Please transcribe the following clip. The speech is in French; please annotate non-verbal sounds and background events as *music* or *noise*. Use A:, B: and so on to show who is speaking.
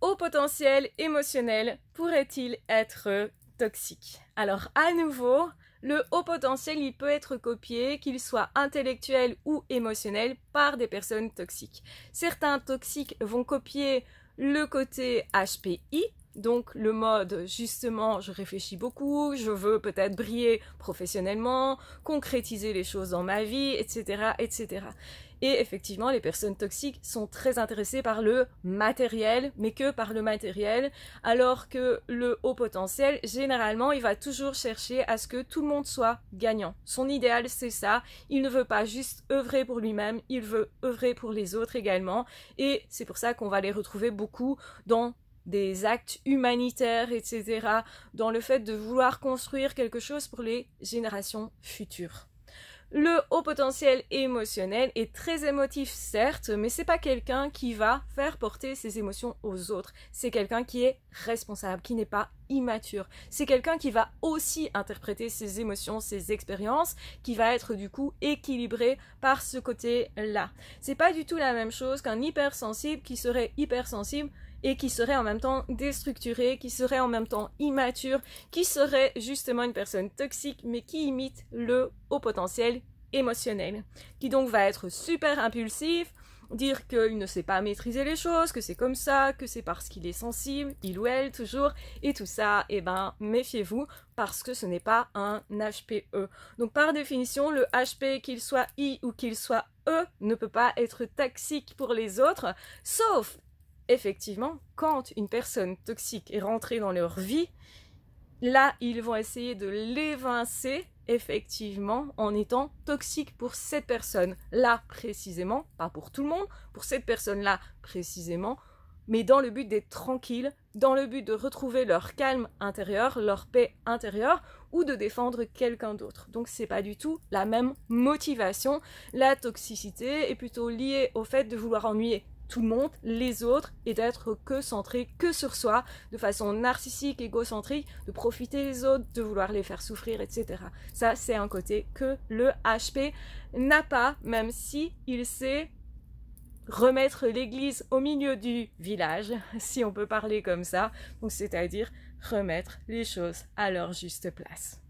A: haut potentiel émotionnel pourrait-il être toxique Alors à nouveau, le haut potentiel, il peut être copié, qu'il soit intellectuel ou émotionnel, par des personnes toxiques. Certains toxiques vont copier le côté HPI, donc le mode, justement, je réfléchis beaucoup, je veux peut-être briller professionnellement, concrétiser les choses dans ma vie, etc., etc. Et effectivement, les personnes toxiques sont très intéressées par le matériel, mais que par le matériel, alors que le haut potentiel, généralement, il va toujours chercher à ce que tout le monde soit gagnant. Son idéal, c'est ça. Il ne veut pas juste œuvrer pour lui-même, il veut œuvrer pour les autres également. Et c'est pour ça qu'on va les retrouver beaucoup dans des actes humanitaires, etc., dans le fait de vouloir construire quelque chose pour les générations futures. Le haut potentiel émotionnel est très émotif, certes, mais c'est pas quelqu'un qui va faire porter ses émotions aux autres. C'est quelqu'un qui est responsable, qui n'est pas immature. C'est quelqu'un qui va aussi interpréter ses émotions, ses expériences, qui va être du coup équilibré par ce côté-là. C'est pas du tout la même chose qu'un hypersensible qui serait hypersensible et qui serait en même temps déstructuré, qui serait en même temps immature, qui serait justement une personne toxique mais qui imite le haut potentiel émotionnel, qui donc va être super impulsif, dire qu'il ne sait pas maîtriser les choses, que c'est comme ça, que c'est parce qu'il est sensible, il ou elle toujours, et tout ça, eh ben, méfiez-vous parce que ce n'est pas un HPE. Donc par définition, le HP, qu'il soit I ou qu'il soit E, ne peut pas être toxique pour les autres, sauf effectivement, quand une personne toxique est rentrée dans leur vie, là, ils vont essayer de l'évincer, effectivement, en étant toxique pour cette personne. Là, précisément, pas pour tout le monde, pour cette personne-là, précisément, mais dans le but d'être tranquille, dans le but de retrouver leur calme intérieur, leur paix intérieure, ou de défendre quelqu'un d'autre. Donc c'est pas du tout la même motivation. La toxicité est plutôt liée au fait de vouloir ennuyer tout le monde, les autres, et d'être que centré que sur soi, de façon narcissique, égocentrique, de profiter des autres, de vouloir les faire souffrir, etc. Ça, c'est un côté que le HP n'a pas, même si il sait remettre l'église au milieu du village, *laughs* si on peut parler comme ça, c'est-à-dire remettre les choses à leur juste place.